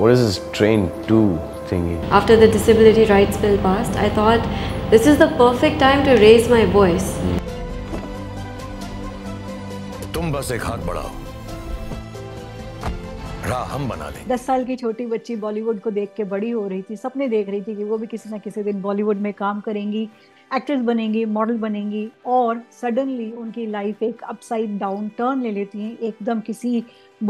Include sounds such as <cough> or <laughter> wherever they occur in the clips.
What is this train to thingy? After the disability rights bill passed, I thought this is the perfect time to raise my voice. तुम बस एक हाथ बढ़ाओ हम बना लें दस साल की छोटी बच्ची बॉलीवुड को देख के बड़ी हो रही थी सपने देख रही थी कि वो भी किसी ना किसी दिन बॉलीवुड में काम करेंगी एक्ट्रेस बनेंगी मॉडल बनेंगी और सडनली उनकी लाइफ एक अपसाइड डाउन टर्न ले लेती है एकदम किसी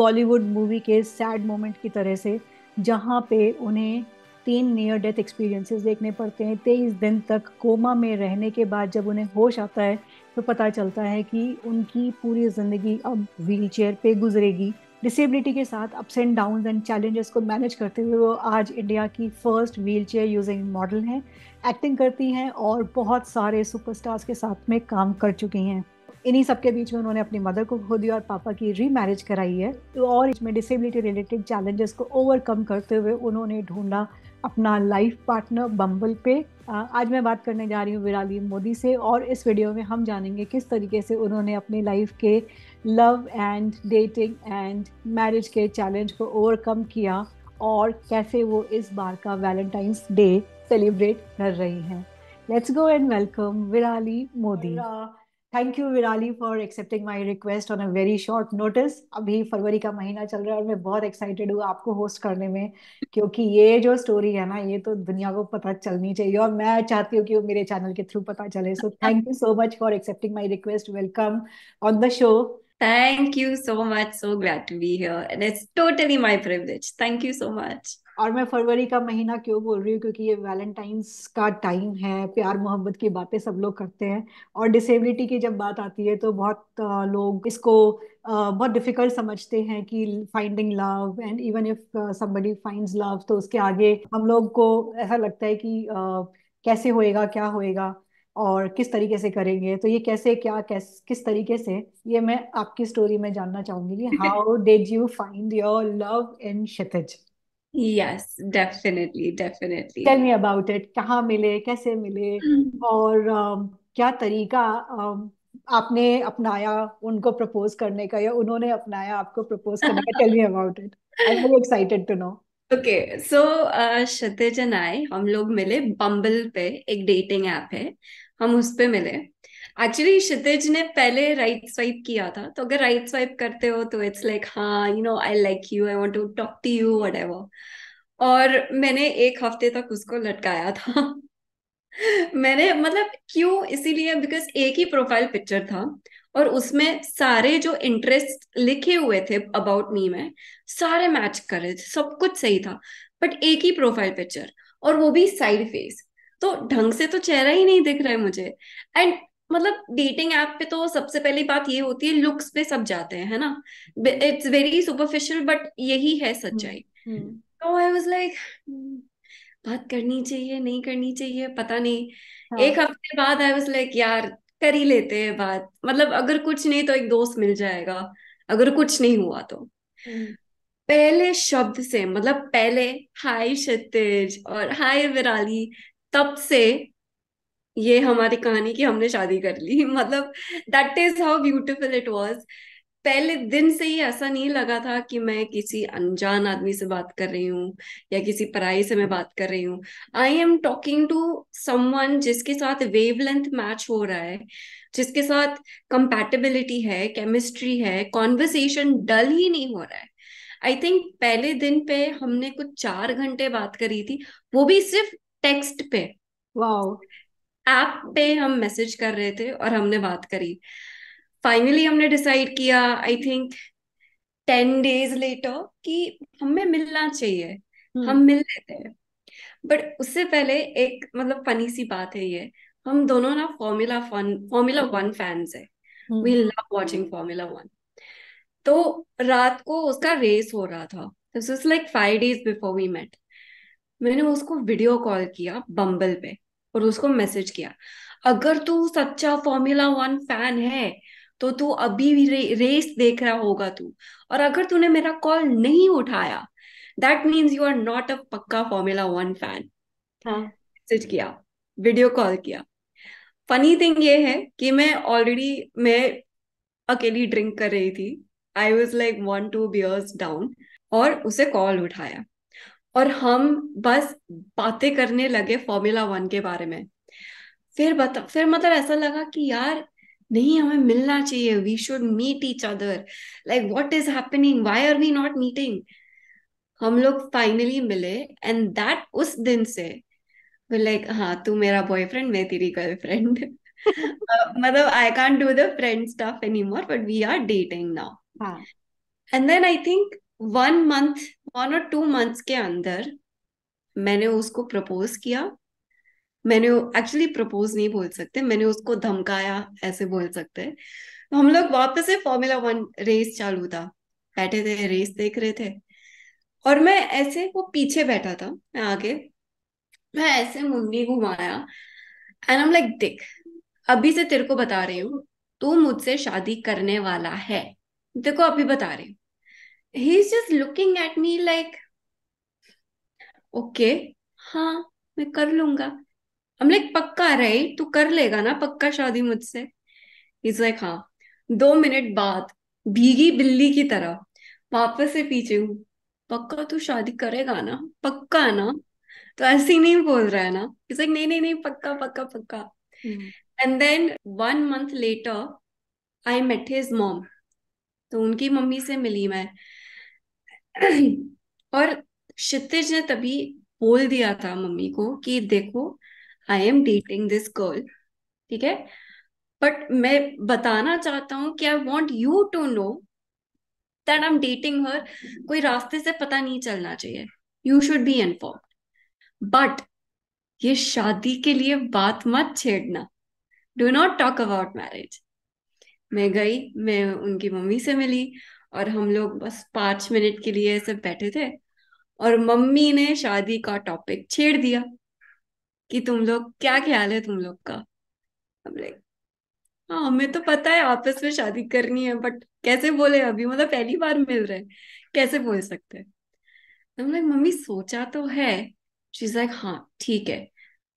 बॉलीवुड मूवी के सैड मोमेंट की तरह से जहाँ पे उन्हें तीन नियर डेथ एक्सपीरियंसेस देखने पड़ते हैं तेईस दिन तक कोमा में रहने के बाद जब उन्हें होश आता है तो पता चलता है कि उनकी पूरी ज़िंदगी अब व्हील चेयर पर गुजरेगी डिसेबिलिटी के साथ ups and down and challenges को मैनेज करते हुए वो आज इंडिया की first wheel chair using model हैं एक्टिंग करती हैं और बहुत सारे सुपरस्टार्स के साथ में काम कर चुकी हैं इन्हीं सबके बीच में उन्होंने अपनी मदर को खो दिया और पापा की री मैरिज कराई है तो और इसमें डिसेबिलिटी रिलेटेड चैलेंजेस को ओवरकम करते हुए उन्होंने ढूंढा अपना लाइफ पार्टनर बम्बल पे आज मैं बात करने जा रही हूँ विराली मोदी से और इस वीडियो में हम जानेंगे किस तरीके से उन्होंने अपनी लाइफ के love and dating and marriage के चैलेंज को ओवरकम किया और कैसे वो इस बार का वैलेंटाइंस डे सेलिब्रेट कर रही हैं let's go and welcome Virali Modi thank you Virali for accepting my request on a very short notice अभी फरवरी का महीना चल रहा है और मैं बहुत एक्साइटेड हूँ आपको होस्ट करने में क्योंकि ये जो स्टोरी है ना ये तो दुनिया को पता चलनी चाहिए और मैं चाहती हूँ कि वो मेरे चैनल के थ्रू पता चले so thank you so much for accepting my request welcome on the show Thank you so much. So glad to be here. And it's totally my privilege. Thank you so much. और मैं फरवरी का महीना क्यों बोल रही हूँ क्योंकि ये वैलेंटाइंस का टाइम है प्यार मोहब्बत की बातें सब लोग करते हैं और डिसेबिलिटी की जब बात आती है तो बहुत लोग इसको बहुत डिफिकल्ट समझते हैं कि finding love and even if somebody finds love तो उसके आगे हम लोग को ऐसा लगता है कि कैसे होएगा क्या होएगा और किस तरीके से करेंगे तो ये कैसे क्या कैस, किस तरीके से ये मैं आपकी स्टोरी में जानना चाहूंगी कि how did you find your love in Kshitij yes definitely definitely tell me about it कहाँ मिले कैसे मिले hmm. और um, क्या तरीका um, आपने अपनाया उनको प्रपोज करने का या उन्होंने अपनाया आपको प्रपोज करने का tell me about it I am excited to know okay so Kshitij and I हम लोग मिले बम्बल पे एक डेटिंग ऐप है हम उस पर मिले एक्चुअली क्षितिज ने पहले राइट स्वाइप किया था तो अगर राइट स्वाइप करते हो तो इट्स लाइक हाँ you know I like you I want to talk to you what और मैंने एक हफ्ते तक उसको लटकाया था <laughs> मैंने मतलब क्यों इसीलिए बिकॉज एक ही प्रोफाइल पिक्चर था और उसमें सारे जो इंटरेस्ट लिखे हुए थे अबाउट मी में सारे मैच कर रहे थे सब कुछ सही था बट एक ही प्रोफाइल पिक्चर और वो भी साइड फेस तो ढंग से तो चेहरा ही नहीं दिख रहा है मुझे एंड मतलब डेटिंग ऐप पे तो सबसे पहली बात ये होती है लुक्स पे सब जाते हैं है ना इट्स वेरी सुपरफिशियल बट यही है हम्म, सच्चाई हम्म। तो आई वाज लाइक बात करनी चाहिए नहीं करनी चाहिए पता नहीं हाँ. एक हफ्ते बाद आई वाज लाइक यार कर ही लेते हैं बात मतलब अगर कुछ नहीं तो एक दोस्त मिल जाएगा अगर कुछ नहीं हुआ तो हम्म। पहले शब्द से मतलब पहले हाय क्षितिज और हाय विराली तब से ये हमारी कहानी की हमने शादी कर ली <laughs> मतलब that is how beautiful it was पहले दिन से ही ऐसा नहीं लगा था कि मैं किसी अनजान आदमी से बात कर रही हूँ या किसी पराई से मैं बात कर रही हूँ I am talking to someone जिसके साथ वेवलेंथ मैच हो रहा है जिसके साथ कंपैटिबिलिटी है केमिस्ट्री है कॉन्वर्सेशन डल ही नहीं हो रहा है आई थिंक पहले दिन पे हमने कुछ चार घंटे बात करी थी वो भी सिर्फ टेक्स्ट पे वाओ ऐप पे हम मैसेज कर रहे थे और हमने बात करी फाइनली हमने डिसाइड किया I think ten days later कि हमें मिलना चाहिए hmm. हम मिल लेते हैं बट उससे पहले एक मतलब फनी सी बात है ये हम दोनों ना formula fun formula one fans है we love watching formula one तो रात को उसका रेस हो रहा था this is like five days before we met मैंने उसको वीडियो कॉल किया बम्बल पे और उसको मैसेज किया अगर तू सच्चा फॉर्मूला वन फैन है तो तू अभी भी रे, रेस देख रहा होगा तू और अगर तूने मेरा कॉल नहीं उठाया that means you are not a पक्का फॉर्मूला वन फैन मैसेज किया वीडियो कॉल किया फनी थिंग ये है कि मैं ऑलरेडी मैं अकेली ड्रिंक कर रही थी I was like one two beers down और उसे कॉल उठाया और हम बस बातें करने लगे फॉर्मूला वन के बारे में फिर बता फिर मतलब ऐसा लगा कि यार नहीं हमें मिलना चाहिए we should meet each other like what is happening why are we not meeting हम लोग फाइनली मिले एंड दैट उस दिन से लाइक हाँ तू मेरा बॉयफ्रेंड मैं तेरी गर्लफ्रेंड <laughs> मतलब I can't do the friend stuff more but we are dating now and then I think one month one और टू मंथ्स के अंदर मैंने उसको प्रपोज किया मैंने एक्चुअली प्रपोज नहीं बोल सकते मैंने उसको धमकाया ऐसे बोल सकते तो हम लोग वापस से फॉर्मूला वन रेस चालू था बैठे थे रेस देख रहे थे और मैं ऐसे वो पीछे बैठा था मैं आगे मैं ऐसे मुंडी घुमाया एंड आई लाइक देख अभी से तेरे को बता रही हूँ तू मुझसे शादी करने वाला है देखो अभी बता रही हूँ he's just looking at me like okay हाँ मैं कर लूंगा हम लाइक पक्का रही तू कर लेगा ना पक्का शादी मुझसे इज लाइक हाँ दो मिनट बाद भीगी बिल्ली की तरह वापस से पीछे हूँ पक्का तू शादी करेगा ना पक्का ना तो ऐसे ही नहीं बोल रहा है ना इज लाइक नहीं नहीं नहीं पक्का पक्का पक्का and then one month later I met his mom तो उनकी मम्मी से मिली मैं और क्षितिज ने तभी बोल दिया था मम्मी को कि देखो I am dating this girl ठीक है बट मैं बताना चाहता हूँ कि I want you to know that I am dating her कोई रास्ते से पता नहीं चलना चाहिए you should be inform but ये शादी के लिए बात मत छेड़ना do not talk about marriage मैं गई मैं उनकी मम्मी से मिली और हम लोग बस पांच मिनट के लिए ऐसे बैठे थे और मम्मी ने शादी का टॉपिक छेड़ दिया कि तुम लोग क्या ख्याल है तुम लोग का हाँ हमें तो पता है आपस में शादी करनी है बट कैसे बोले अभी मतलब पहली बार मिल रहे कैसे बोल सकते हैं हम मम्मी सोचा तो है शीज लाइक हाँ ठीक है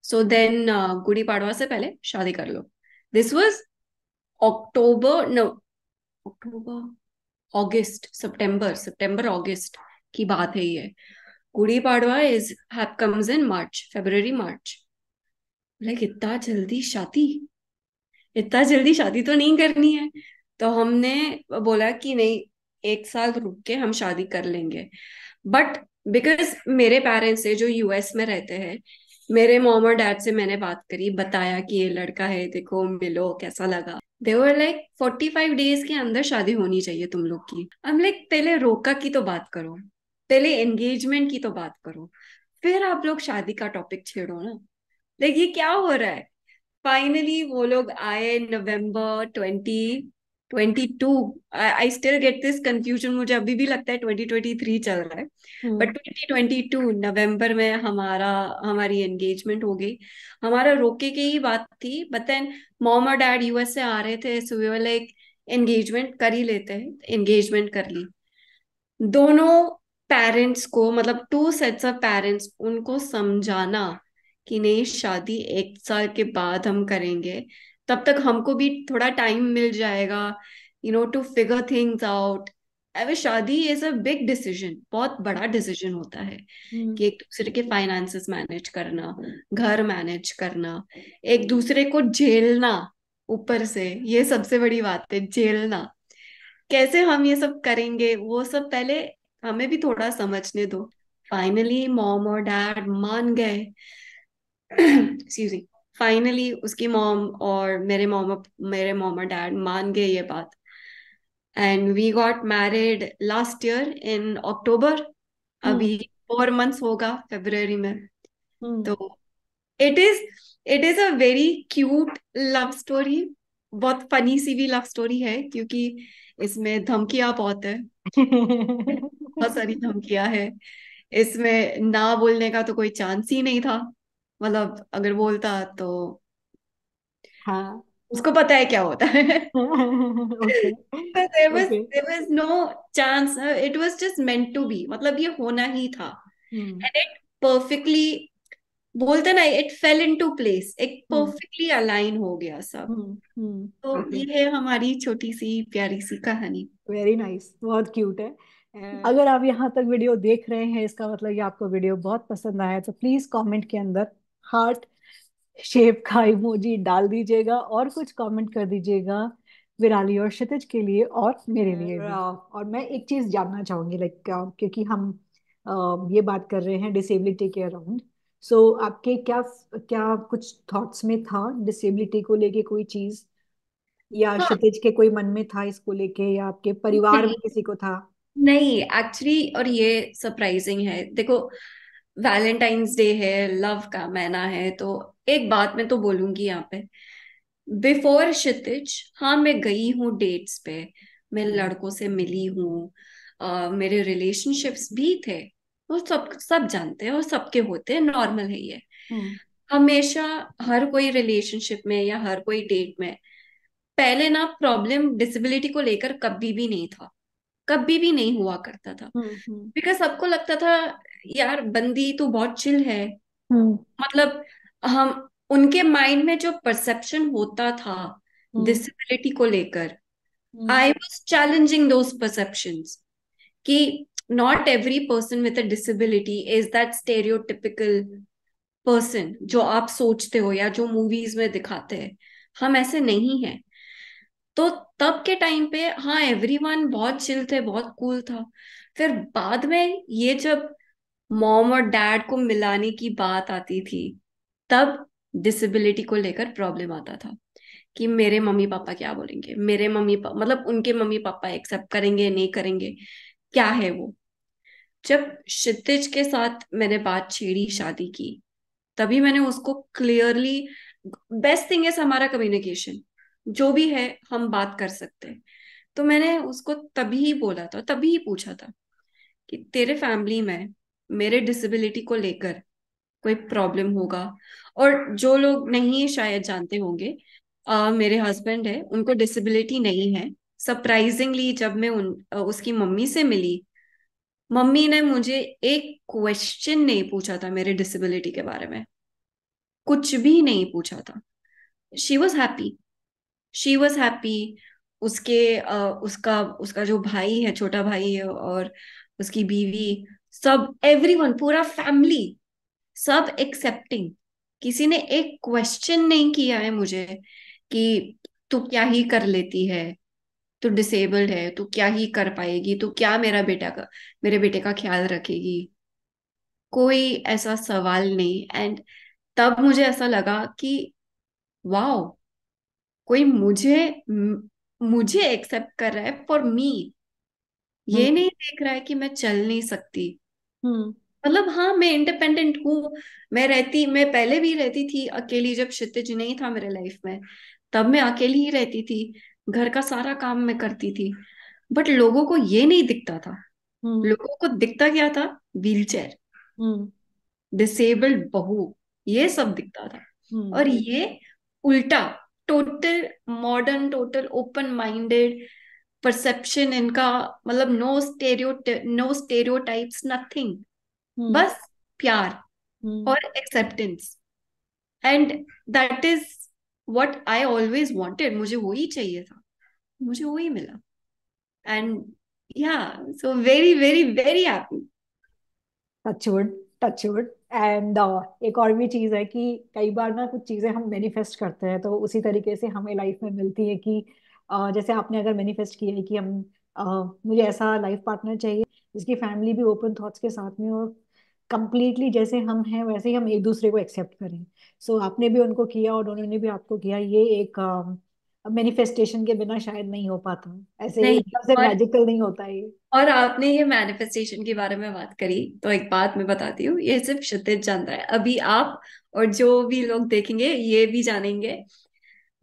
so then uh, Gudi Padwa से पहले शादी कर लो this was October no October August सितंबर सितंबर ऑगस्ट की बात है ये Gudi Padwa is hap comes in March February March like इतना जल्दी शादी इतना जल्दी शादी तो नहीं करनी है तो हमने बोला कि नहीं एक साल रुक के हम शादी कर लेंगे बट बिकॉज मेरे पेरेंट्स है जो यूएस में रहते हैं मेरे मोम और डैड से मैंने बात करी बताया कि ये लड़का है देखो मिलो कैसा लगा they were like forty five days के अंदर शादी होनी चाहिए तुम लोग की हम लाइक पहले रोका की तो बात करो पहले एंगेजमेंट की तो बात करो फिर आप लोग शादी का टॉपिक छेड़ो ना लाइक ये क्या हो रहा है फाइनली वो लोग आए November twenty 22 I still get this confusion मुझे अभी भी लगता है 2023 चल रहा है बट 2022 नवंबर में हमारा हमारी एंगेजमेंट हो गई हमारा रोके की ही बात थी बट देन मॉम और डैड यूएस से आ रहे थे सो वी लाइक एंगेजमेंट कर ही लेते हैं एंगेजमेंट कर ली दोनों पेरेंट्स को मतलब टू सेट्स ऑफ पेरेंट्स उनको समझाना कि नहीं शादी एक साल के बाद हम करेंगे तब तक हमको भी थोड़ा टाइम मिल जाएगा you know to figure things out अरे शादी इज अ बिग डिसीजन बहुत बड़ा डिसीजन होता है hmm. कि एक दूसरे के फाइनेंसेस मैनेज करना घर मैनेज करना एक दूसरे को झेलना ऊपर से ये सबसे बड़ी बात है झेलना कैसे हम ये सब करेंगे वो सब पहले हमें भी थोड़ा समझने दो फाइनली मॉम और डैड मान गए एक्सक्यूज <clears throat> मी फाइनली उसकी मॉम और मेरे मोम मेरे मोम और डैड मान गए ये बात and we got married last year in October अभी फोर मंथ्स होगा फेब्रवरी में hmm. तो it is it is a very cute love story बहुत फनी सी भी लव स्टोरी है क्योंकि इसमें धमकियां बहुत है <laughs> बहुत सारी धमकियां है इसमें ना बोलने का तो कोई चांस ही नहीं था मतलब अगर बोलता तो हाँ उसको पता है क्या होता है okay. <laughs> तो there was okay. there was no chance uh, it was just मतलब ये होना ही था एंड इट परफेक्टली बोलते ना it fell in to place एक परफेक्टली हम्म। अलाइन हो गया सब hmm. Hmm. तो okay. ये है हमारी छोटी सी प्यारी सी कहानी वेरी नाइस nice. बहुत क्यूट है अगर आप यहाँ तक वीडियो देख रहे हैं इसका मतलब ये आपको वीडियो बहुत पसंद आया तो प्लीज कमेंट के अंदर हार्ट शेप का इमोजी डाल दीजिएगा और कुछ कमेंट कर दीजिएगा विराली और क्षितिज के लिए और मेरे लिए भी और मैं एक चीज जानना चाहूंगी लाइक uh, क्योंकि हम uh, ये बात कर रहे हैं डिसेबिलिटी के अराउंड सो so, आपके क्या क्या कुछ थॉट्स में था डिसेबिलिटी को लेके कोई चीज या हाँ। क्षितिज के कोई मन में था इसको लेके या आपके परिवार में किसी को था नहीं एक्चुअली और ये सरप्राइजिंग है देखो वैलेंटाइंस डे है लव का महीना है तो एक बात मैं तो बोलूंगी यहाँ पे बिफोर क्षितिज हाँ मैं गई हूँ डेट्स पे मैं हम्म। लड़कों से मिली हूँ मेरे रिलेशनशिप्स भी थे वो सब सब जानते हैं और सबके होते हैं नॉर्मल है ये हम्म। हमेशा हर कोई रिलेशनशिप में या हर कोई डेट में पहले ना प्रॉब्लम डिसेबिलिटी को लेकर कभी भी नहीं था कभी भी नहीं हुआ करता था बिकॉज हम्म, हम्म। सबको लगता था यार बंदी तो बहुत चिल है हम्म। मतलब हम उनके माइंड में जो परसेप्शन होता था डिसेबिलिटी को लेकर आई वॉज चैलेंजिंग दोज कि not every person with a disability is that stereotypical person जो आप सोचते हो या जो मूवीज में दिखाते हैं हम ऐसे नहीं हैं तो तब के टाइम पे हाँ एवरी वन बहुत चिल थे बहुत कूल था फिर बाद में ये जब मॉम और डैड को मिलाने की बात आती थी तब डिसेबिलिटी को लेकर प्रॉब्लम आता था कि मेरे मम्मी पापा क्या बोलेंगे मेरे मम्मी पापा मतलब उनके मम्मी पापा एक्सेप्ट करेंगे नहीं करेंगे क्या है वो जब क्षितिज के साथ मैंने बात छेड़ी शादी की तभी मैंने उसको क्लियरली बेस्ट थिंग इज हमारा कम्युनिकेशन जो भी है हम बात कर सकते हैं तो मैंने उसको तभी ही बोला था तभी ही पूछा था कि तेरे फैमिली में मेरे डिसेबिलिटी को लेकर कोई प्रॉब्लम होगा और जो लोग नहीं शायद जानते होंगे आ, मेरे हस्बैंड है उनको डिसेबिलिटी नहीं है सरप्राइजिंगली जब मैं उन आ, उसकी मम्मी से मिली मम्मी ने मुझे एक क्वेश्चन नहीं पूछा था मेरे डिसेबिलिटी के बारे में कुछ भी नहीं पूछा था she was happy she was happy उसके उसका उसका जो भाई है छोटा भाई है और उसकी बीवी सब एवरी वन पूरा फैमिली सब एक्सेप्टिंग किसी ने एक क्वेश्चन नहीं किया है मुझे कि तू क्या ही कर लेती है तू डिसेबल्ड है तू क्या ही कर पाएगी तू क्या मेरा बेटा का मेरे बेटे का ख्याल रखेगी कोई ऐसा सवाल नहीं एंड तब मुझे ऐसा लगा कि वाओ कोई मुझे मुझे एक्सेप्ट कर रहा है फॉर मी ये हम्म। नहीं देख रहा है कि मैं चल नहीं सकती हम्म। मतलब हाँ मैं इंडिपेंडेंट हूँ मैं रहती मैं पहले भी रहती थी अकेली जब क्षितिज नहीं था मेरे लाइफ में तब मैं अकेली ही रहती थी घर का सारा काम मैं करती थी बट लोगों को ये नहीं दिखता था हम्म। लोगों को दिखता क्या था व्हील चेयर डिसेबल्ड बहू ये सब दिखता था और ये उल्टा total modern total open minded perception इनका मतलब no stereo no stereo types nothing बस प्यार hmm. और acceptance and that is what I always wanted मुझे वो ही चाहिए था मुझे वो ही मिला and yeah so very very very happy touchwood touchwood and uh, एक और भी चीज़ है कि कई बार ना कुछ चीज़ें हम मैनिफेस्ट करते हैं तो उसी तरीके से हमें लाइफ में मिलती है कि uh, जैसे आपने अगर मैनिफेस्ट किया है कि हम uh, मुझे ऐसा लाइफ पार्टनर चाहिए जिसकी फैमिली भी ओपन थॉट्स के साथ में और कंप्लीटली जैसे हम हैं वैसे ही हम एक दूसरे को एक्सेप्ट करें सो so, आपने भी उनको किया और उन्होंने भी आपको किया ये एक uh, मैनिफेस्टेशन के बिना शायद नहीं हो पाता ऐसे नहीं, मतलब से मैजिकल नहीं होता ये और आपने ये मैनिफेस्टेशन के बारे में बात करी तो एक बात मैं बताती हूँ ये सिर्फ क्षतिज जानता है अभी आप और जो भी लोग देखेंगे ये भी जानेंगे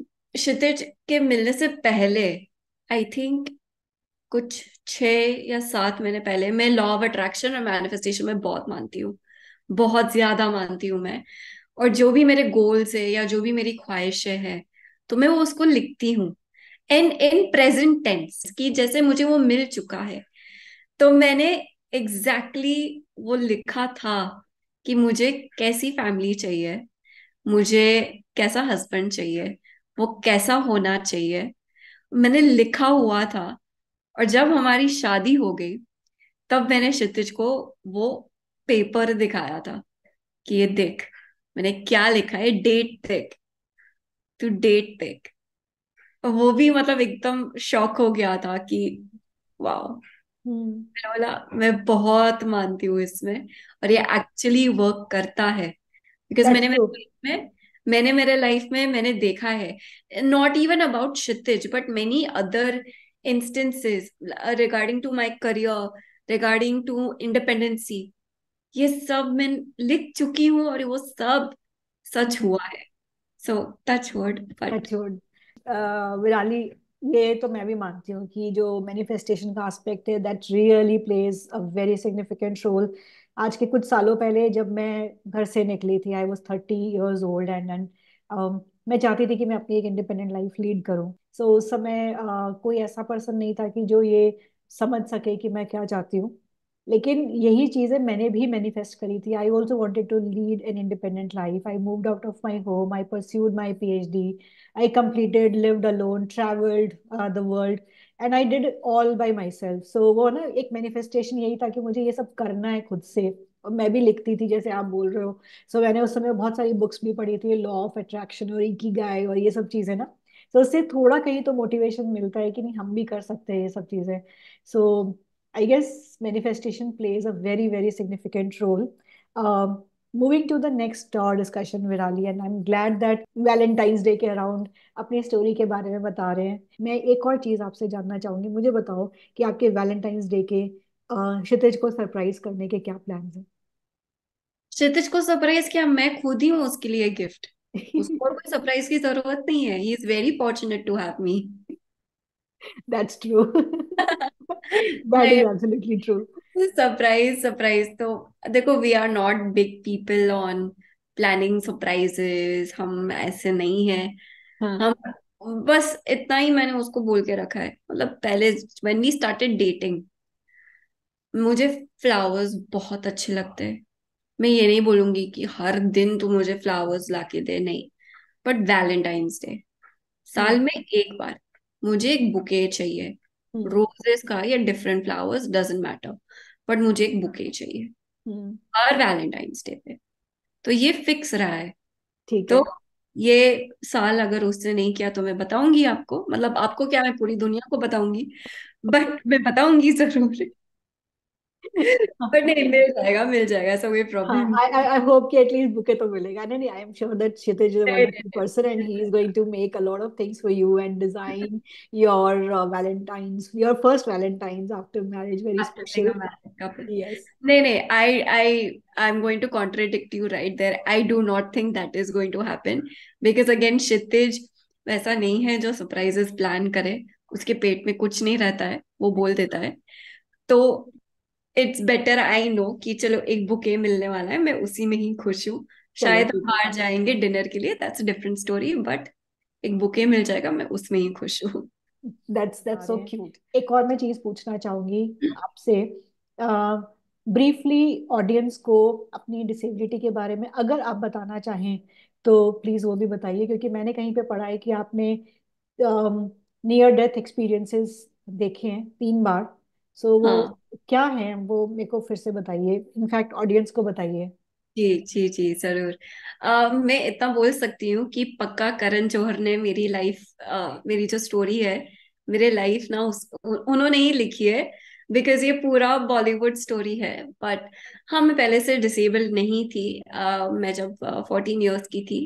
क्षितिज के मिलने से पहले आई थिंक कुछ छ या सात महीने पहले मैं लॉ ऑफ अट्रैक्शन और मैनिफेस्टेशन में बहुत मानती हूँ बहुत ज्यादा मानती हूँ मैं और जो भी मेरे गोल्स है या जो भी मेरी ख्वाहिशें हैं तो मैं वो उसको लिखती हूँ एंड इन प्रेजेंट टेंस कि जैसे मुझे वो मिल चुका है तो मैंने एग्जैक्टली exactly वो लिखा था कि मुझे कैसी फैमिली चाहिए मुझे कैसा हस्बैंड चाहिए वो कैसा होना चाहिए मैंने लिखा हुआ था और जब हमारी शादी हो गई तब मैंने क्षितिज को वो पेपर दिखाया था कि ये देख मैंने क्या लिखा है डेट देख टू डेट तक वो भी मतलब एकदम शॉक हो गया था कि वाओ हम्म। मैं बोला मैं बहुत मानती हूँ इसमें और ये एक्चुअली वर्क करता है बिकॉज मैंने मेरे लाइफ में मैंने मेरे लाइफ में मैंने देखा है not even about Kshitij but many other instances regarding to my career regarding to independency ये सब मैं लिख चुकी हूँ और वो सब सच हुआ है so touch wood touch wood Virali ये तो मैं भी मानती हूँ कि जो मैनिफेस्टेशन का एस्पेक्ट है that really plays a very significant role आज के कुछ सालों पहले जब मैं घर से निकली थी I was thirty years old and and मैं चाहती थी कि मैं अपनी एक इंडिपेंडेंट लाइफ लीड करूँ सो so, उस समय uh, कोई ऐसा पर्सन नहीं था कि जो ये समझ सके कि मैं क्या चाहती हूँ लेकिन यही चीज़ें मैंने भी मैनिफेस्ट करी थी I also wanted to lead an independent life I move out of my home I pursued my P H D I completed lived alone travelled the world and I did all by myself so वो ना एक manifestation यही था कि मुझे ये सब करना है खुद से और मैं भी लिखती थी जैसे आप बोल रहे हो सो so, मैंने उस समय बहुत सारी बुक्स भी पढ़ी थी लॉ ऑफ अट्रैक्शन और गाय और ये सब चीज़ें ना तो so, उससे थोड़ा कहीं तो मोटिवेशन मिलता है कि नहीं हम भी कर सकते हैं ये सब चीज़ें so so, I guess manifestation plays a very, very significant role. Um, moving to the next discussion Virali and I am glad that Valentine's day के अराउंड अपनी स्टोरी के बारे में बता रहे हैं मैं एक और चीज़ आपसे जानना चाहूंगी मुझे बताओ कि आपके valentines day के क्षितिज uh, को सरप्राइज करने के क्या प्लान है क्षितिज को सरप्राइज क्या मैं खुद ही हूँ उसके लिए गिफ्ट उसको कोई सरप्राइज की जरूरत नहीं है he is very fortunate to have me that's true that is absolutely true. Surprise, surprise. तो देखो we are not big people on planning surprises. हम ऐसे नहीं है हाँ. हम बस इतना ही मैंने उसको बोल के रखा है मतलब पहले when we started dating मुझे फ्लावर्स बहुत अच्छे लगते हैं मैं ये नहीं बोलूंगी कि हर दिन तू मुझे फ्लावर्स लाके दे नहीं बट वैलेंटाइंस डे साल हाँ। में एक बार मुझे एक बुके चाहिए रोजेस hmm. का या different flowers doesn't matter but मुझे एक बुके hmm. चाहिए hmm. हर वैलेंटाइंस डे पे तो ये फिक्स रहा है ठीक तो ये साल अगर उसने नहीं किया तो मैं बताऊंगी आपको मतलब आपको क्या मैं पूरी दुनिया को बताऊंगी बट मैं बताऊंगी जरूर <laughs> पर नहीं मिल जाएगा मिल जाएगा ऐसा कोई problem I I I hope कि एटलीस्ट बुके तो मिलेगा नहीं नहीं I am sure that Kshitij is a wonderful person and he is going to make a lot of things for you and design your Valentine's your first Valentine's after marriage very special yes नहीं नहीं I I I am going to contradict you right there. I do not think that is going to happen because again Kshitij वैसा नहीं है जो surprises plan करे उसके पेट में कुछ नहीं रहता है वो बोल देता है तो इट्स बेटर आई नो कि चलो एक बुके मिलने वाला है मैं उसी में ही खुश हूँ शायद हम बाहर जाएंगे डिनर के लिए दैट्स डिफरेंट स्टोरी बट एक बुके मिल जाएगा मैं उसमें ही खुश हूँ That's that's so cute. एक और मैं चीज पूछना चाहूंगी hmm. आपसे ब्रीफली ऑडियंस को अपनी डिसेबिलिटी के बारे में अगर आप बताना चाहें तो प्लीज वो भी बताइए क्योंकि मैंने कहीं पे पढ़ा है कि आपने नियर डेथ एक्सपीरियंसेस देखे हैं तीन बार सो so, हाँ. क्या है वो मेरे को फिर से बताइए इनफैक्ट ऑडियंस को बताइए जी जी जी जरूर uh, मैं इतना बोल सकती हूँ कि पक्का करण जौहर ने मेरी लाइफ uh, मेरी जो स्टोरी है मेरे लाइफ ना उस उन्होंने ही लिखी है बिकॉज ये पूरा बॉलीवुड स्टोरी है बट हाँ मैं पहले से डिसेबल्ड नहीं थी uh, मैं जब फोर्टीन uh, इयर्स की थी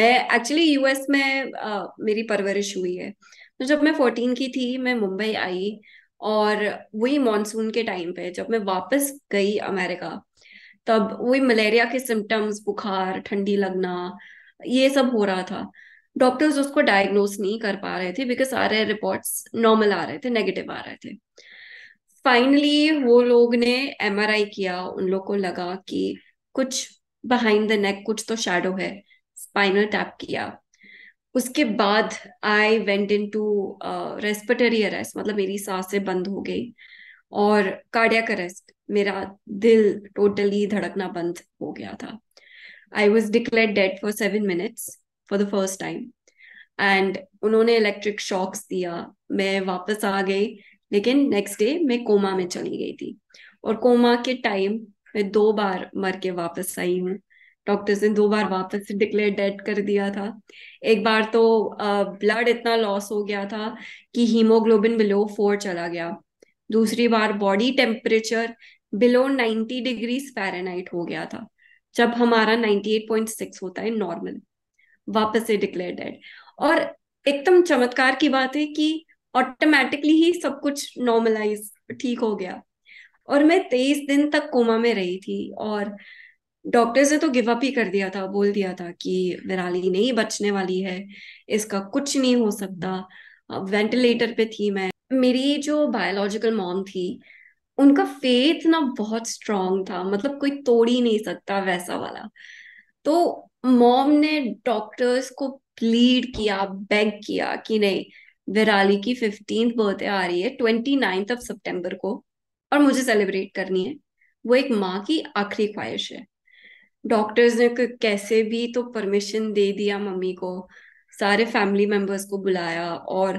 मैं एक्चुअली यूएस में uh, मेरी परवरिश हुई है तो जब मैं फोर्टीन की थी मैं मुंबई आई और वही मानसून के टाइम पे जब मैं वापस गई अमेरिका तब वही मलेरिया के सिम्टम्स बुखार ठंडी लगना ये सब हो रहा था डॉक्टर्स उसको डायग्नोस नहीं कर पा रहे थे बिकॉज सारे रिपोर्ट्स नॉर्मल आ रहे थे नेगेटिव आ रहे थे फाइनली वो लोग ने एम किया उन लोग को लगा कि कुछ बिहाइंड द नेक कुछ तो शेडो है स्पाइनल टैप किया उसके बाद I went in to respiratory arrest मतलब मेरी सांसें बंद हो गई और कार्डियक अरेस्ट मेरा दिल टोटली धड़कना बंद हो गया था I was declare dead for seven minutes for the first time and उन्होंने इलेक्ट्रिक शॉक्स दिया मैं वापस आ गई लेकिन नेक्स्ट डे मैं कोमा में चली गई थी और कोमा के टाइम मैं दो बार मर के वापस आई हूँ डॉक्टर्स ने दो बार वापस से डिक्लेयर डेड कर दिया था एक बार तो ब्लड uh, इतना लॉस हो गया था कि हीमोग्लोबिन बिलो फोर चला गया दूसरी बार body temperature below ninety degree Fahrenheit हो गया था जब हमारा नाइन्टी एट पॉइंट सिक्स होता है नॉर्मल वापस से डिक्लेयर डेड और एकदम चमत्कार की बात है कि ऑटोमेटिकली ही सब कुछ नॉर्मलाइज ठीक हो गया और मैं तेईस दिन तक कोमा में रही थी और डॉक्टर्स ने तो गिव अप ही कर दिया था बोल दिया था कि विराली नहीं बचने वाली है इसका कुछ नहीं हो सकता वेंटिलेटर पे थी मैं मेरी जो बायोलॉजिकल मॉम थी उनका फेथ ना बहुत स्ट्रांग था मतलब कोई तोड़ ही नहीं सकता वैसा वाला तो मॉम ने डॉक्टर्स को प्लीड किया बेग किया कि नहीं विराली की फिफ्टीन बर्थडे आ रही है ट्वेंटी नाइन्थ ऑफ सितंबर को और मुझे सेलिब्रेट करनी है वो एक माँ की आखिरी ख्वाहिश है डॉक्टर्स ने कैसे भी तो परमिशन दे दिया मम्मी को सारे फैमिली मेंबर्स को बुलाया और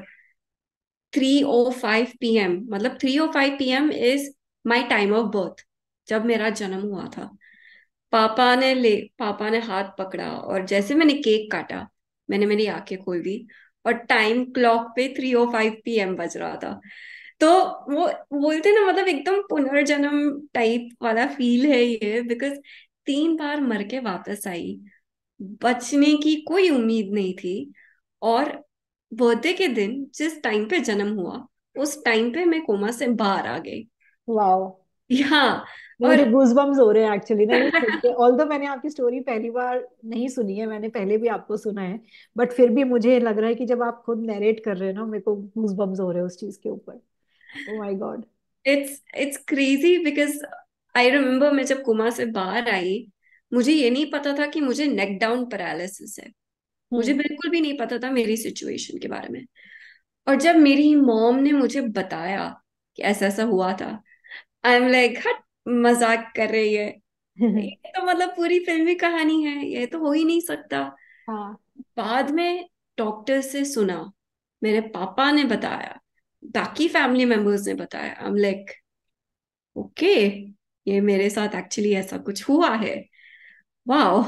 three O five P M मतलब three O five P M is my time of birth जब मेरा जन्म हुआ था पापा ने ले पापा ने हाथ पकड़ा और जैसे मैंने केक काटा मैंने मेरी आंखें खोल दी और टाइम क्लॉक पे three O five P M बज रहा था तो वो बोलते ना मतलब एकदम पुनर्जन्म टाइप वाला फील है ये बिकॉज तीन बार मर के वापस आई बचने की कोई उम्मीद नहीं थी और बर्थडे के दिन जिस टाइम पे जन्म हुआ उस टाइम पे मैं कोमा से बाहर आ गई वाओ हाँ और गूजबम्स हो रहे हैं एक्चुअली ना ऑल्दो <laughs> मैंने आपकी स्टोरी पहली बार नहीं सुनी है मैंने पहले भी आपको सुना है बट फिर भी मुझे लग रहा है कि जब आप खुद नरेट कर रहे हैं ना मेरे को गूजबम्स हो रहे हैं उस चीज के ऊपर oh my god it's it's crazy because I remember मैं जब कुमा से बाहर आई मुझे ये नहीं पता था कि मुझे नेक डाउन पैरालिसिस है मुझे हम्म। बिल्कुल भी नहीं पता था मेरी सिचुएशन के बारे में और जब मेरी मॉम ने मुझे बताया कि ऐसा ऐसा हुआ था आई एम लाइक हट मजाक कर रही है <laughs> ये तो मतलब पूरी फिल्मी कहानी है ये तो हो ही नहीं सकता हाँ. बाद में डॉक्टर से सुना मेरे पापा ने बताया बाकी फैमिली मेंबर्स ने बताया आई एम लाइक ओके ये मेरे साथ एक्चुअली ऐसा कुछ हुआ है wow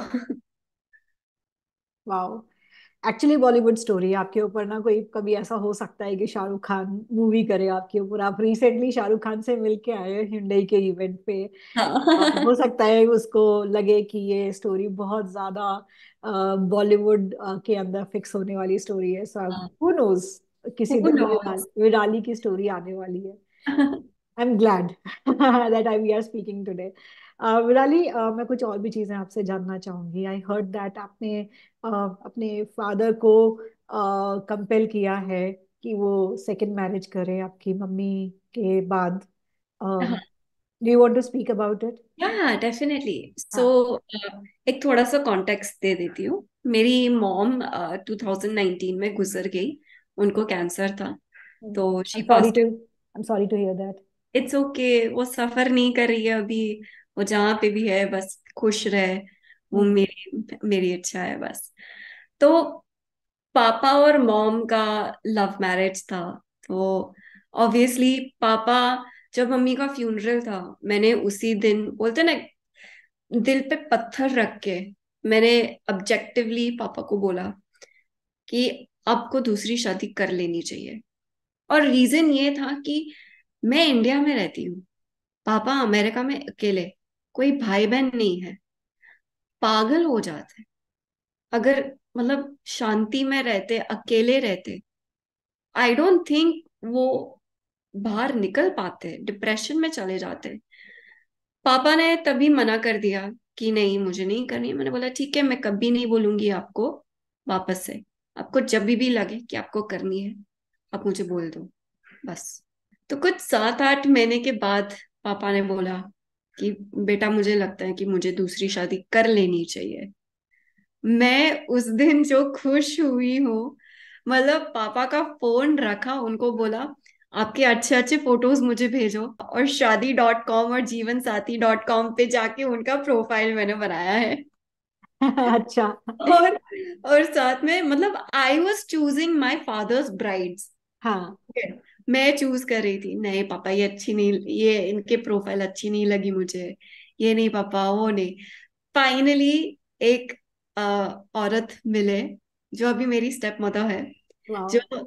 wow actually Bollywood story आपके ऊपर ना कोई कभी ऐसा हो सकता है कि शाहरुख खान मूवी करे आपके ऊपर आप रिसेंटली शाहरुख खान से मिलके आए हिंडई के इवेंट पे हाँ। हो सकता है उसको लगे कि ये स्टोरी बहुत ज्यादा बॉलीवुड के अंदर फिक्स होने वाली स्टोरी है सो हु नोस किसी दिन विराली की स्टोरी आने वाली है <laughs> I'm glad <laughs> that I, we are speaking today. Virali uh, uh, मैं कुछ और भी चीज़ें आपसे जानना चाहूंगी आई हर्ड दैट आपने uh, अपने फादर को कंपेल uh, किया है कि वो सेकंड मैरिज करे आपकी मम्मी के बाद do want to speak about it या डेफिनेटली सो एक थोड़ा सा कॉन्टेक्स्ट दे देती हूँ मेरी मॉम uh, 2019 में गुजर गई उनको कैंसर था hmm. तो she sorry I am sorry to hear that it's okay okay, वो सफर नहीं कर रही है अभी वो जहाँ पे भी है बस खुश रहे वो हम्म। मेरी मेरी इच्छा है बस तो पापा और मॉम का लव मैरिज था तो ऑब्वियसली पापा जब मम्मी का फ्यूनरल था मैंने उसी दिन बोलते ना दिल पे पत्थर रख के मैंने ऑब्जेक्टिवली पापा को बोला कि आपको दूसरी शादी कर लेनी चाहिए और रीजन ये था कि मैं इंडिया में रहती हूँ पापा अमेरिका में अकेले कोई भाई बहन नहीं है पागल हो जाते अगर मतलब शांति में रहते अकेले रहते आई डोंट थिंक वो बाहर निकल पाते डिप्रेशन में चले जाते पापा ने तभी मना कर दिया कि नहीं मुझे नहीं करनी मैंने बोला ठीक है मैं कभी नहीं बोलूंगी आपको वापस से आपको जब भी लगे कि आपको करनी है आप मुझे बोल दो बस तो कुछ सात आठ महीने के बाद पापा ने बोला कि बेटा मुझे लगता है कि मुझे दूसरी शादी कर लेनी चाहिए मैं उस दिन जो खुश हुई हूँ मतलब पापा का फोन रखा उनको बोला आपके अच्छे अच्छे फोटोज मुझे भेजो और शादी डॉट कॉम और जीवन साथी डॉट कॉम पे जाके उनका प्रोफाइल मैंने बनाया है <laughs> अच्छा और और साथ में मतलब I was choosing my father's brides हाँ मैं चूज कर रही थी नहीं पापा ये अच्छी नहीं ये इनके प्रोफाइल अच्छी नहीं लगी मुझे ये नहीं पापा वो नहीं फाइनली एक औरत मिले जो अभी मेरी स्टेप मदर है जो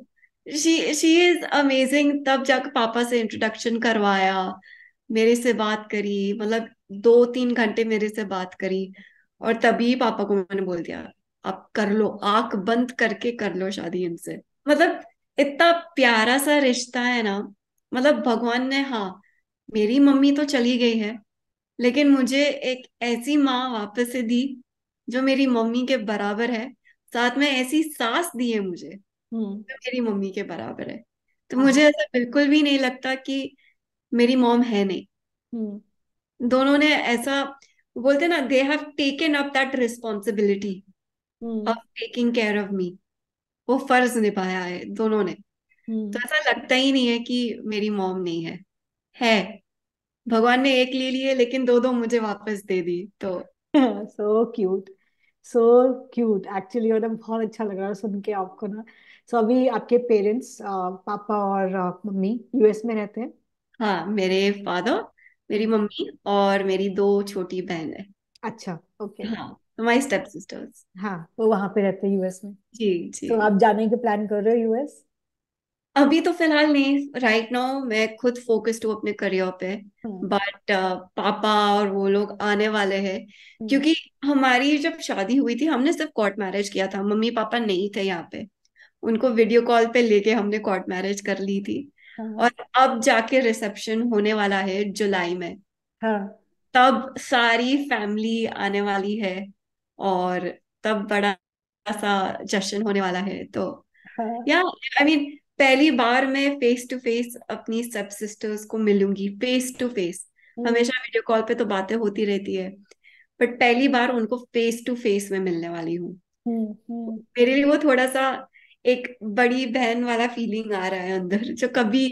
शी शी इज अमेजिंग तब जाकर पापा से इंट्रोडक्शन करवाया मेरे से बात करी मतलब दो तीन घंटे मेरे से बात करी और तभी पापा को मैंने बोल दिया आप कर लो आंख बंद करके कर लो शादी इनसे मतलब इतना प्यारा सा रिश्ता है ना मतलब भगवान ने हाँ मेरी मम्मी तो चली गई है लेकिन मुझे एक ऐसी माँ वापस से दी जो मेरी मम्मी के बराबर है साथ में ऐसी सास दी है मुझे हम्म। जो मेरी मम्मी के बराबर है तो हाँ। मुझे ऐसा बिल्कुल भी नहीं लगता कि मेरी मॉम है नहीं हम्म। दोनों ने ऐसा बोलते ना they have taken up that responsibility of taking care of me वो फर्ज निभाया है दोनों ने हम्म। तो ऐसा लगता ही नहीं है कि मेरी मॉम नहीं है है भगवान ने एक ले लिए लेकिन दो दो मुझे वापस दे दी तो so cute so cute actually मतलब बहुत अच्छा लग रहा है सुन के आपको ना सो so, अभी आपके पेरेंट्स पापा और मम्मी यूएस में रहते हैं हाँ मेरे फादर मेरी मम्मी और मेरी दो छोटी बहन है अच्छा ओके okay. हाँ माय स्टेप सिस्टर्स हाँ वो वहां पे रहते हैं यूएस में जी जी तो आप जाने के प्लान कर रहे हो यूएस अभी तो फिलहाल नहीं राइट नाउ मैं खुद फोकस्ड हूँ अपने करियर पे बट हाँ। uh, पापा और वो लोग आने वाले हैं हम्म। क्योंकि हमारी जब शादी हुई थी हमने सिर्फ कोर्ट मैरिज किया था मम्मी पापा नहीं थे यहाँ पे उनको वीडियो कॉल पे लेके हमने कोर्ट मैरिज कर ली थी हाँ। और अब जाके रिसेप्शन होने वाला है जुलाई में हाँ। तब सारी फैमिली आने वाली है और तब बड़ा सा जश्न होने वाला है तो हाँ। या आई मीन पहली बार मैं फेस टू फेस अपनी सब सिस्टर्स को मिलूंगी फेस टू फेस हमेशा वीडियो कॉल पे तो बातें होती रहती है बट पहली बार उनको फेस टू फेस में मिलने वाली हूँ हम्म, हम्म। मेरे लिए वो थोड़ा सा एक बड़ी बहन वाला फीलिंग आ रहा है अंदर जो कभी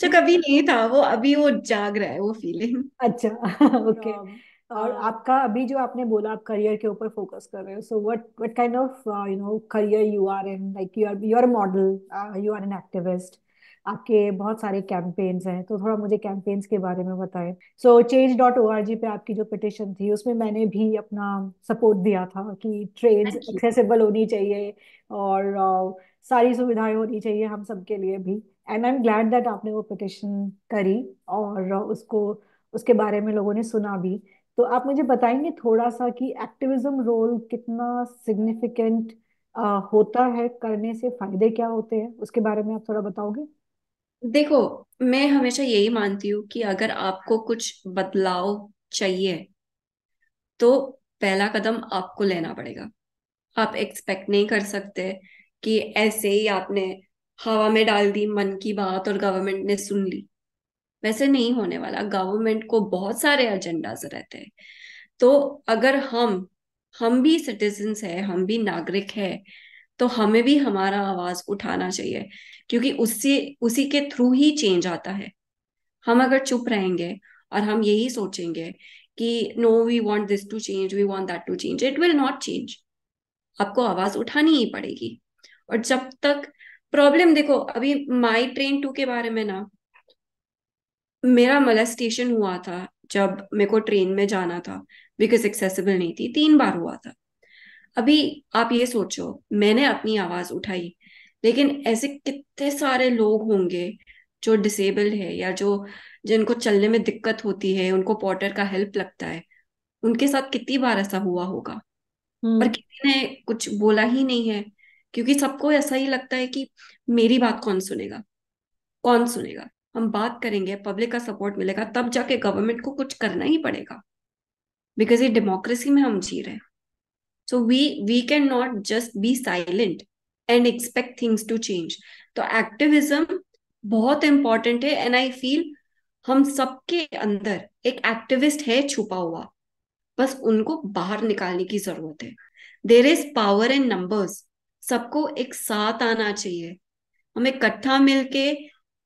जो कभी नहीं था वो अभी वो जाग रहा है वो फीलिंग अच्छा <laughs> ओके okay. और हाँ। आपका अभी जो आपने बोला आप करियर के ऊपर फोकस कर रहे हो so what what kind of you know career you are in like you are you are model you are an activist आपके बहुत सारे कैंपेन्स हैं तो थोड़ा मुझे कैंपेन्स के बारे में बताएं so change dot O R G पे आपकी जो पिटिशन थी उसमें मैंने भी अपना सपोर्ट दिया था कि ट्रेन एक्सेसिबल होनी चाहिए और uh, सारी सुविधाएं होनी चाहिए हम सबके लिए भी and I am glad that आपने वो पिटिशन करी और उसको उसके बारे में लोगों ने सुना भी तो आप मुझे बताएंगे थोड़ा सा कि एक्टिविज्म रोल कितना सिग्निफिकेंट होता है करने से फायदे क्या होते हैं उसके बारे में आप थोड़ा बताओगे देखो मैं हमेशा यही मानती हूँ कि अगर आपको कुछ बदलाव चाहिए तो पहला कदम आपको लेना पड़ेगा आप एक्सपेक्ट नहीं कर सकते कि ऐसे ही आपने हवा में डाल दी मन की बात और गवर्नमेंट ने सुन ली वैसे नहीं होने वाला गवर्नमेंट को बहुत सारे एजेंडाज रहते हैं तो अगर हम हम भी सिटीजन्स है हम भी नागरिक है तो हमें भी हमारा आवाज उठाना चाहिए क्योंकि उससे उसी के थ्रू ही चेंज आता है हम अगर चुप रहेंगे और हम यही सोचेंगे कि no we want this to change we want that to change it will not change आपको आवाज उठानी ही पड़ेगी और जब तक प्रॉब्लम देखो अभी माई ट्रेन टू के बारे में ना मेरा मलेस्टेशन हुआ था जब मेरे को ट्रेन में जाना था बिकॉज एक्सेसिबल नहीं थी तीन बार हुआ था अभी आप ये सोचो मैंने अपनी आवाज उठाई लेकिन ऐसे कितने सारे लोग होंगे जो डिसेबल्ड है या जो जिनको चलने में दिक्कत होती है उनको पॉटर का हेल्प लगता है उनके साथ कितनी बार ऐसा हुआ होगा पर हम्म। किसी ने कुछ बोला ही नहीं है क्योंकि सबको ऐसा ही लगता है कि मेरी बात कौन सुनेगा कौन सुनेगा हम बात करेंगे पब्लिक का सपोर्ट मिलेगा तब जाके गवर्नमेंट को कुछ करना ही पड़ेगा बिकॉज ये डेमोक्रेसी में हम जी रहे हैं so we we can not just be silent and expect things to change तो एक्टिविज्म बहुत इंपॉर्टेंट है एंड आई फील हम सबके अंदर एक एक्टिविस्ट है छुपा हुआ बस उनको बाहर निकालने की जरूरत है there is power and numbers सबको एक साथ आना चाहिए हमें इकट्ठा मिलके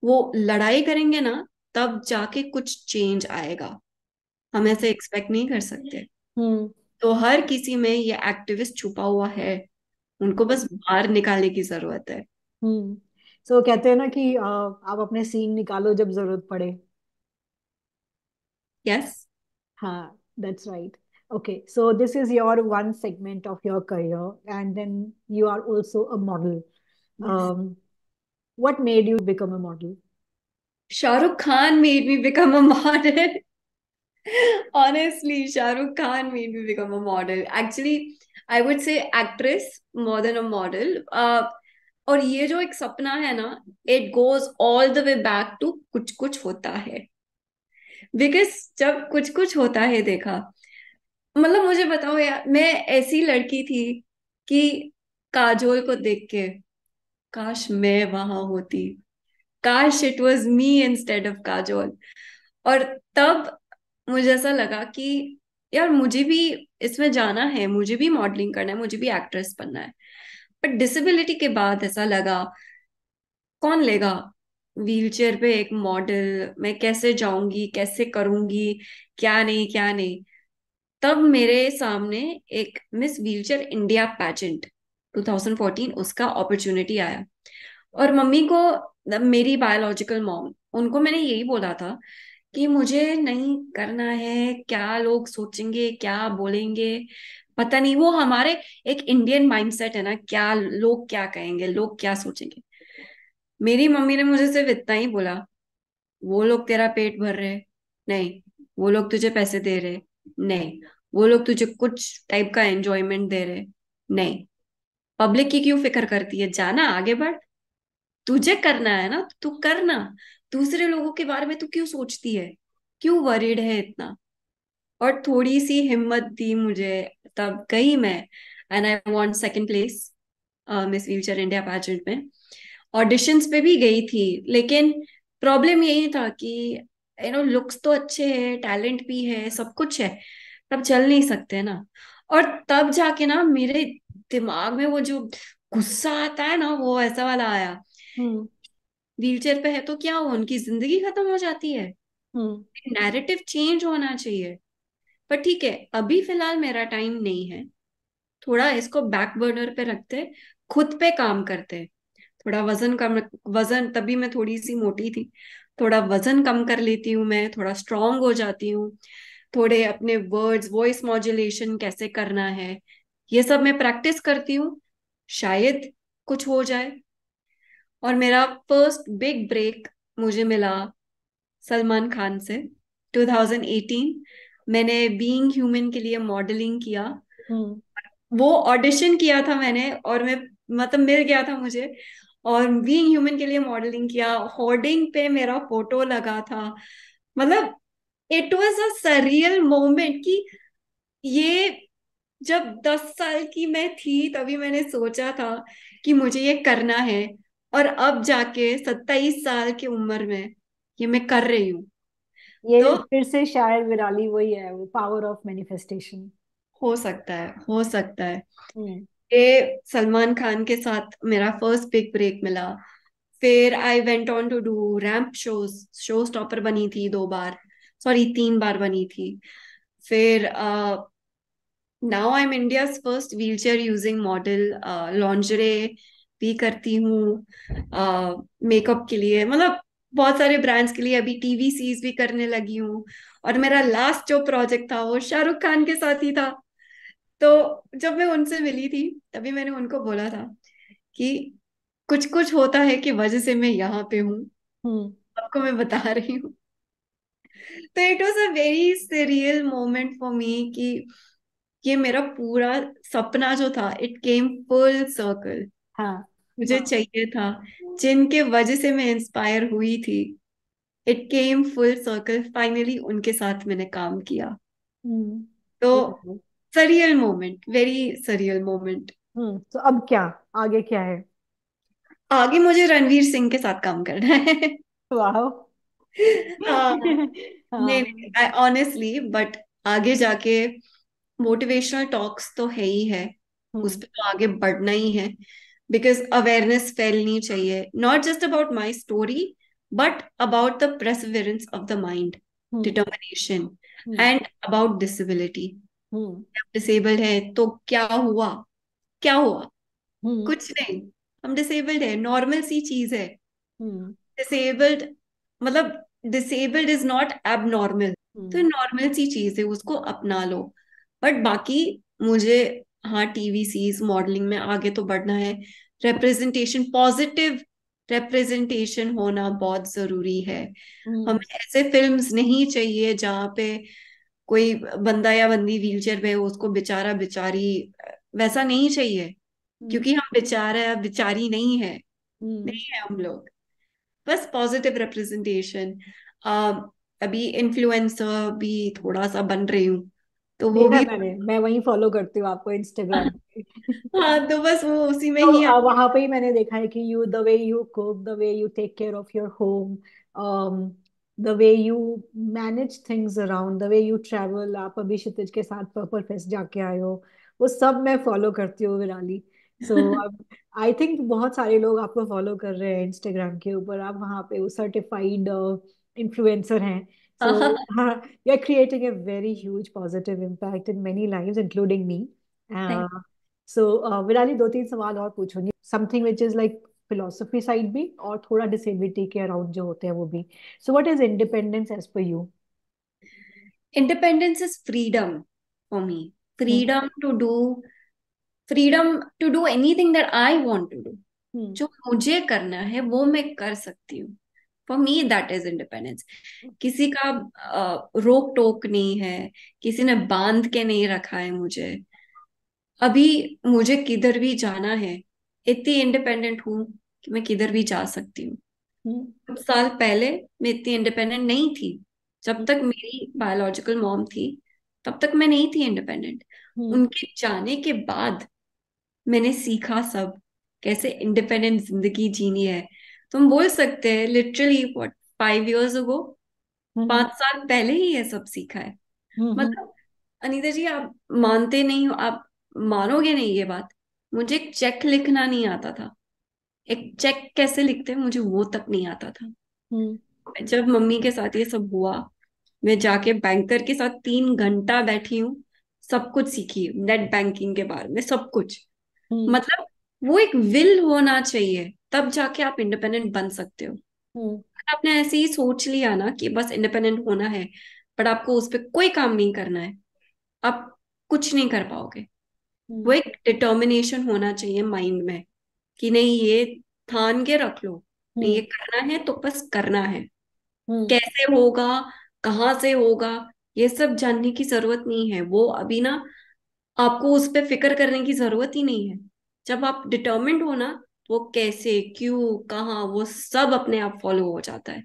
वो लड़ाई करेंगे ना तब जाके कुछ चेंज आएगा हम ऐसे एक्सपेक्ट नहीं कर सकते हम्म। तो हर किसी में ये एक्टिविस्ट छुपा हुआ है उनको बस बाहर निकालने की जरूरत है सो हम्म। so, कहते हैं ना कि आप अपने सीन निकालो जब जरूरत पड़े यस हाँ that's right okay so this is your one segment of your career and then you are also a model what made you become a model? shahrukh Khan made me become a model. Honestly, shahrukh Khan made me become a model. Actually, I would say actress more than a model. Uh, और ये जो एक सपना है ना it goes all the way back to कुछ कुछ होता है बिकॉज जब कुछ कुछ होता है देखा मतलब मुझे बताओ यार मैं ऐसी लड़की थी कि काजोल को देख के काश मैं वहां होती काश it was me instead of Kajol और तब मुझे ऐसा लगा कि यार मुझे भी इसमें जाना है मुझे भी मॉडलिंग करना है मुझे भी एक्ट्रेस बनना है बट डिसेबिलिटी के बाद ऐसा लगा कौन लेगा व्हीलचेयर पे एक मॉडल मैं कैसे जाऊंगी कैसे करूंगी क्या नहीं क्या नहीं तब मेरे सामने एक मिस व्हीलचेयर इंडिया पैजेंट 2014 उसका अपॉर्चुनिटी आया और मम्मी को मेरी बायोलॉजिकल मॉम उनको मैंने यही बोला था कि मुझे नहीं करना है क्या लोग सोचेंगे क्या बोलेंगे पता नहीं वो हमारे एक इंडियन माइंडसेट है ना क्या लोग क्या कहेंगे लोग क्या सोचेंगे मेरी मम्मी ने मुझे सिर्फ इतना ही बोला वो लोग तेरा पेट भर रहे नहीं वो लोग तुझे पैसे दे रहे नहीं वो लोग तुझे कुछ टाइप का एंजॉयमेंट दे रहे नहीं पब्लिक की क्यों फिक्र करती है जाना आगे बढ़ तुझे करना है ना तू करना दूसरे लोगों के बारे में तू क्यों सोचती है क्यों वरीड है इतना और थोड़ी सी हिम्मत दी मुझे तब गई मैं and I want second place miss future India pageant में ऑडिशंस पे भी गई थी लेकिन प्रॉब्लम यही था कि यू नो लुक्स तो अच्छे है टैलेंट भी है सब कुछ है तब चल नहीं सकते ना और तब जाके ना मेरे दिमाग में वो जो गुस्सा आता है ना वो ऐसा वाला आया हम्म। व्हील चेयर पे है तो क्या हो उनकी जिंदगी खत्म हो जाती है नैरेटिव हम्म। चेंज होना चाहिए पर ठीक है अभी फिलहाल मेरा टाइम नहीं है थोड़ा इसको बैक बर्नर पे रखते खुद पे काम करते थोड़ा वजन कम वजन तभी मैं थोड़ी सी मोटी थी थोड़ा वजन कम कर लेती हूँ मैं थोड़ा स्ट्रांग हो जाती हूँ थोड़े अपने वर्ड्स वॉइस मॉड्यूलेशन कैसे करना है ये सब मैं प्रैक्टिस करती हूँ शायद कुछ हो जाए और मेरा फर्स्ट बिग ब्रेक मुझे मिला सलमान खान से 2018 मैंने बीइंग ह्यूमन के लिए मॉडलिंग किया hmm. वो ऑडिशन किया था मैंने और मैं मतलब मिल गया था मुझे और बीइंग ह्यूमन के लिए मॉडलिंग किया होर्डिंग पे मेरा फोटो लगा था मतलब it was a surreal moment कि ये जब दस साल की मैं थी तभी मैंने सोचा था कि मुझे ये करना है और अब जाके सत्ताईस साल की उम्र में ये मैं कर रही हूँ ये तो फिर से शायद विराली वही है वो पावर ऑफ मैनिफेस्टेशन हो सकता है हो सकता है हम्म। ये सलमान खान के साथ मेरा फर्स्ट बिग ब्रेक मिला फिर I went on to do ramp shows show stopper बनी थी दो बार सॉरी तीन बार बनी थी फिर uh, now I am India first wheel chair using model lingerie भी करती हूँ मेकअप uh, के लिए मतलब बहुत सारे ब्रांड्स के लिए अभी टीवी सीज भी करने लगी हूँ और मेरा लास्ट जो प्रोजेक्ट था वो शाहरुख खान के साथ ही था तो जब मैं उनसे मिली थी तभी मैंने उनको बोला था कि कुछ कुछ होता है कि वजह से मैं यहाँ पे हूँ हम्म। आपको मैं बता रही हूँ तो it was a very serial moment for me कि ये मेरा पूरा सपना जो था इट केम फुल सर्कल मुझे हाँ. चाहिए था जिनके वजह से मैं इंस्पायर हुई थी it came full circle finally उनके साथ मैंने काम किया हम्म। तो surreal moment very surreal moment तो अब क्या आगे क्या है आगे मुझे रणवीर सिंह के साथ काम करना है वाह हाँ। <laughs> हाँ। नहीं नहीं ऑनेस्टली बट आगे जाके मोटिवेशनल टॉक्स तो है ही है हम्म। उस पर तो आगे बढ़ना ही है बिकॉज अवेयरनेस फैलनी चाहिए not just about my story but about the perseverance of the mind determination and about disability disabled है तो क्या हुआ क्या हुआ hmm. कुछ नहीं हम डिसेबल्ड है नॉर्मल हम्म। मतलब तो सी चीज है डिसेबल्ड hmm. मतलब डिसेबल्ड इज नॉट एबनॉर्मल तो नॉर्मल सी चीज है उसको अपना लो बट बाकी मुझे हाँ टीवी सीरीज मॉडलिंग में आगे तो बढ़ना है रिप्रेजेंटेशन पॉजिटिव रिप्रेजेंटेशन होना बहुत जरूरी है hmm. हमें ऐसे फिल्म्स नहीं चाहिए जहाँ पे कोई बंदा या बंदी व्हीलचेयर पे उसको बेचारा बेचारी वैसा नहीं चाहिए hmm. क्योंकि हम बेचारा बेचारी नहीं है hmm. नहीं है हम लोग बस पॉजिटिव रिप्रेजेंटेशन अभी इन्फ्लुएंसर भी थोड़ा सा बन रही हूँ तो वो भी मैंने मैं वही फॉलो करती हूँ आपको इंस्टाग्राम <laughs> हाँ तो बस वो उसी में तो ही वहां पे ही मैंने देखा है कि you the way you cook the way you take care of your home the way you manage things around the way you travel आप अभी क्षितिज के साथ पर्पल फेस्ट जाके आए हो वो सब मैं फॉलो करती हूँ विराली सो आई थिंक बहुत सारे लोग आपको फॉलो कर रहे हैं इंस्टाग्राम के ऊपर आप वहाँ पे वो सर्टिफाइड इन्फ्लुएंसर uh, हैं So uh, <laughs> you're <laughs> creating a very huge positive impact in many lives, including me. Uh, so uh, Virali दो तीन सवाल और पूछूंगी something which is like philosophy side भी और थोड़ा डिसेबिलिटी के अराउंड जो होते हैं वो भी so what is independence as per you independence is freedom for me freedom to do freedom to do thing that I want to do जो मुझे करना है वो मैं कर सकती हूँ for me that is independence किसी का रोक टोक नहीं है किसी ने बांध के नहीं रखा है मुझे अभी मुझे किधर भी जाना है इतनी इंडिपेंडेंट हूँ कि मैं किधर भी जा सकती हूँ हम्म। कुछ साल पहले मैं इतनी इंडिपेंडेंट नहीं थी जब तक हम्म। मेरी बायोलॉजिकल मॉम थी तब तक मैं नहीं थी इंडिपेंडेंट हम्म। उनके जाने के बाद मैंने सीखा सब कैसे इंडिपेंडेंट जिंदगी जीनी है तुम हम बोल सकते हैं literally what five years ago पांच साल पहले ही ये सब सीखा है हम्म, हम्म। मतलब अनिता जी आप मानते नहीं हो आप मानोगे नहीं ये बात मुझे एक चेक लिखना नहीं आता था एक चेक कैसे लिखते हैं मुझे वो तक नहीं आता था हम्म। जब मम्मी के साथ ये सब हुआ मैं जाके बैंकर के साथ तीन घंटा बैठी हूँ सब कुछ सीखी नेट बैंकिंग के बारे में सब कुछ मतलब वो एक विल होना चाहिए तब जाके आप इंडिपेंडेंट बन सकते हो हम्म। आपने ऐसे ही सोच लिया ना कि बस इंडिपेंडेंट होना है बट आपको उस पर कोई काम नहीं करना है आप कुछ नहीं कर पाओगे वो हम्म। एक डिटर्मिनेशन होना चाहिए माइंड में कि नहीं ये थान के रख लो नहीं ये हम्म। करना है तो बस करना है कैसे होगा कहाँ से होगा ये सब जानने की जरूरत नहीं है वो अभी ना आपको उस पर फिक्र करने की जरूरत ही नहीं है जब आप डिटर्मिंड हो ना वो कैसे क्यों कहा वो सब अपने आप फॉलो हो जाता है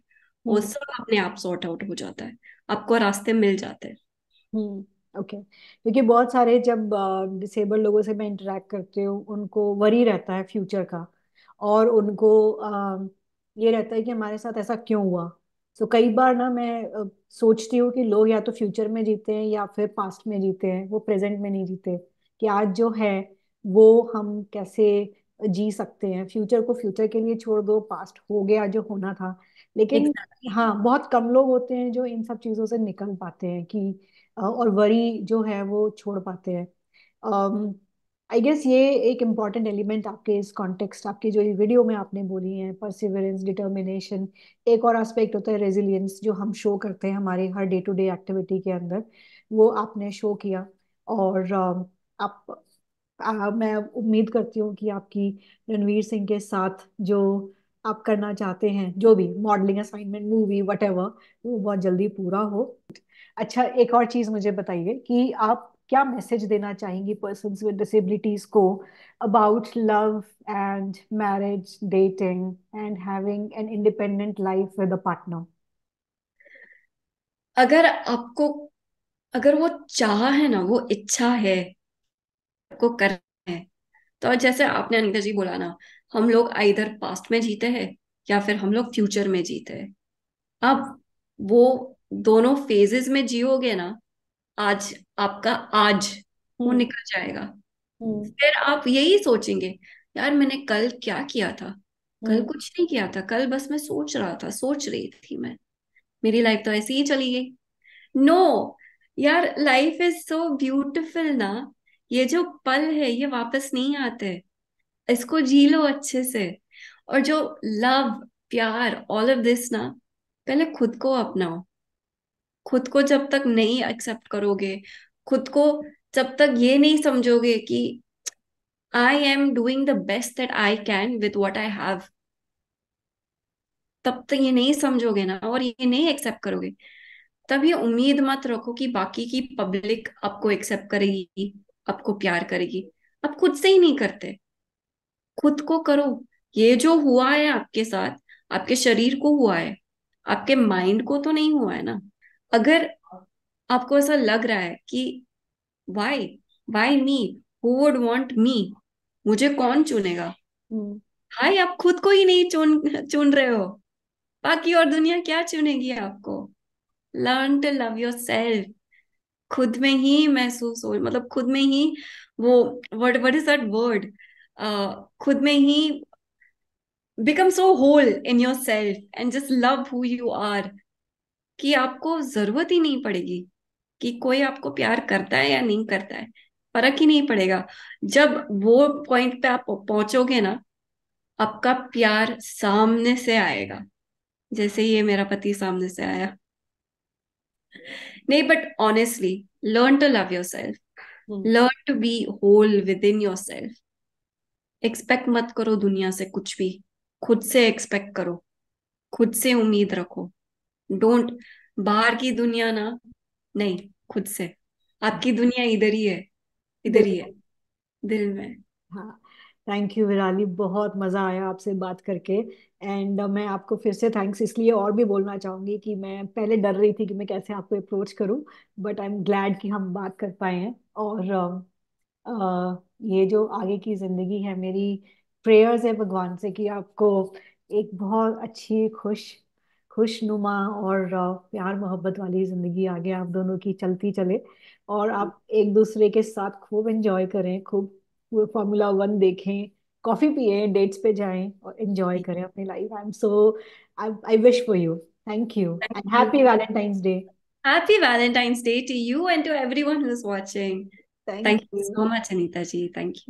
वो हम्म। सब अपने आप सॉर्ट आउट हो जाता है आपको रास्ते मिल जाते हैं ओके हम्म, क्योंकि बहुत सारे जब डिसेबल लोगों से मैं इंटरेक्ट करती हूँ उनको वरी रहता है फ्यूचर का और उनको आ, ये रहता है कि हमारे साथ ऐसा क्यों हुआ तो so, कई बार ना मैं सोचती हूँ कि लोग या तो फ्यूचर में जीते हैं या फिर पास्ट में जीते हैं वो प्रेजेंट में नहीं जीते कि आज जो है वो हम कैसे जी सकते हैं फ्यूचर को फ्यूचर के लिए छोड़ दो पास्ट हो गया जो होना था लेकिन exactly. हाँ बहुत कम लोग होते हैं जो इन सब चीज़ों से निकल पाते हैं कि और वरी जो है वो छोड़ पाते हैं आई um, गेस ये एक इम्पॉर्टेंट एलिमेंट आपके इस कॉन्टेक्स्ट आपके जो वीडियो में आपने बोली है परसिवरेंस डिटर्मिनेशन एक और एस्पेक्ट होता है रेजिलियंस जो हम शो करते हैं हमारे हर डे टू डे एक्टिविटी के अंदर वो आपने शो किया और uh, आप आ, मैं उम्मीद करती हूँ कि आपकी रणवीर सिंह के साथ जो आप करना चाहते हैं जो भी मॉडलिंग असाइनमेंट मूवी वट वो बहुत जल्दी पूरा हो अच्छा एक और चीज़ मुझे बताइए कि आप क्या मैसेज देना चाहेंगी पर्सन विद डिसेबिलिटीज को about love and marriage dating and having an independent life with a partner अगर आपको अगर वो चाह है ना वो इच्छा है को करना है तो जैसे आपने अनिता जी बोला ना हम लोग इधर पास्ट में जीते हैं या फिर हम लोग फ्यूचर में जीते हैं अब वो दोनों फेजेस में जियोगे ना आज आपका आज वो हम्म। निकल जाएगा हम्म। फिर आप यही सोचेंगे यार मैंने कल क्या किया था कल हम्म। कुछ नहीं किया था कल बस मैं सोच रहा था सोच रही थी मैं मेरी लाइफ तो ऐसी ही चली गई नो no, यार लाइफ इज सो ब्यूटिफुल ना ये जो पल है ये वापस नहीं आते इसको जी लो अच्छे से और जो लव प्यार ऑल ऑफ दिस ना पहले खुद को अपनाओ खुद को जब तक नहीं एक्सेप्ट करोगे खुद को जब तक ये नहीं समझोगे कि I am doing the best that I can with what I have तब तक ये नहीं समझोगे ना और ये नहीं एक्सेप्ट करोगे तब ये उम्मीद मत रखो कि बाकी की पब्लिक आपको एक्सेप्ट करेगी आपको प्यार करेगी आप खुद से ही नहीं करते खुद को करो ये जो हुआ है आपके साथ आपके शरीर को हुआ है आपके माइंड को तो नहीं हुआ है ना अगर आपको ऐसा लग रहा है कि why why me who would want me मुझे कौन चुनेगा हम्म। हाय आप खुद को ही नहीं चुन चुन रहे हो बाकी और दुनिया क्या चुनेगी आपको learn to love yourself खुद में ही महसूस हो मतलब खुद में ही वो word what is that word खुद में ही become so whole in yourself and just love who you are कि आपको जरूरत ही नहीं पड़ेगी कि कोई आपको प्यार करता है या नहीं करता है फर्क ही नहीं पड़ेगा जब वो पॉइंट पे आप पहुंचोगे ना आपका प्यार सामने से आएगा जैसे ये मेरा पति सामने से आया नहीं honestly learn to love yourself learn to be whole within yourself expect मत करो दुनिया से कुछ भी खुद से एक्सपेक्ट करो खुद से उम्मीद रखो डोंट बाहर की दुनिया ना नहीं खुद से आपकी दुनिया इधर ही है इधर ही है दिल में हाँ थैंक यू विराली बहुत मज़ा आया आपसे बात करके एंड uh, मैं आपको फिर से थैंक्स इसलिए और भी बोलना चाहूंगी कि मैं पहले डर रही थी कि मैं कैसे आपको अप्रोच करूँ बट आई एम ग्लैड कि हम बात कर पाए हैं और uh, uh, ये जो आगे की ज़िंदगी है मेरी प्रेयर्स है भगवान से कि आपको एक बहुत अच्छी खुश खुशनुमा और uh, प्यार मोहब्बत वाली ज़िंदगी आगे आप दोनों की चलती चले और आप एक दूसरे के साथ खूब एंजॉय करें खूब फॉर्मूला वन देखें कॉफी पिए डेट्स पे जाएं और एंजॉय करें अपनी life I am so I wish for you thank you and happy valentine's day happy valentine's day to you and to everyone who is watching thank you so much Anita ji thank you